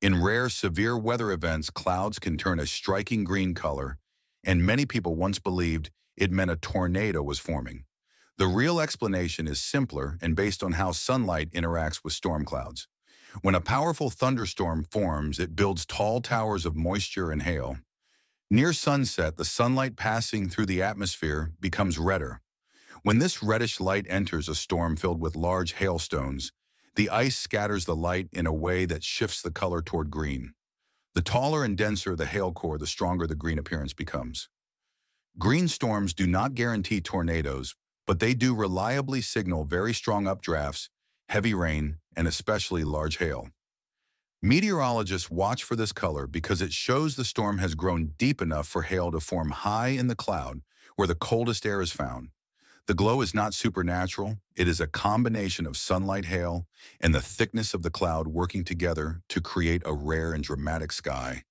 In rare, severe weather events, clouds can turn a striking green color, and many people once believed it meant a tornado was forming. The real explanation is simpler and based on how sunlight interacts with storm clouds. When a powerful thunderstorm forms, it builds tall towers of moisture and hail. Near sunset, the sunlight passing through the atmosphere becomes redder. When this reddish light enters a storm filled with large hailstones, the ice scatters the light in a way that shifts the color toward green. The taller and denser the hail core, the stronger the green appearance becomes. Green storms do not guarantee tornadoes, but they do reliably signal very strong updrafts, heavy rain, and especially large hail. Meteorologists watch for this color because it shows the storm has grown deep enough for hail to form high in the cloud where the coldest air is found. The glow is not supernatural. It is a combination of sunlight hail and the thickness of the cloud working together to create a rare and dramatic sky.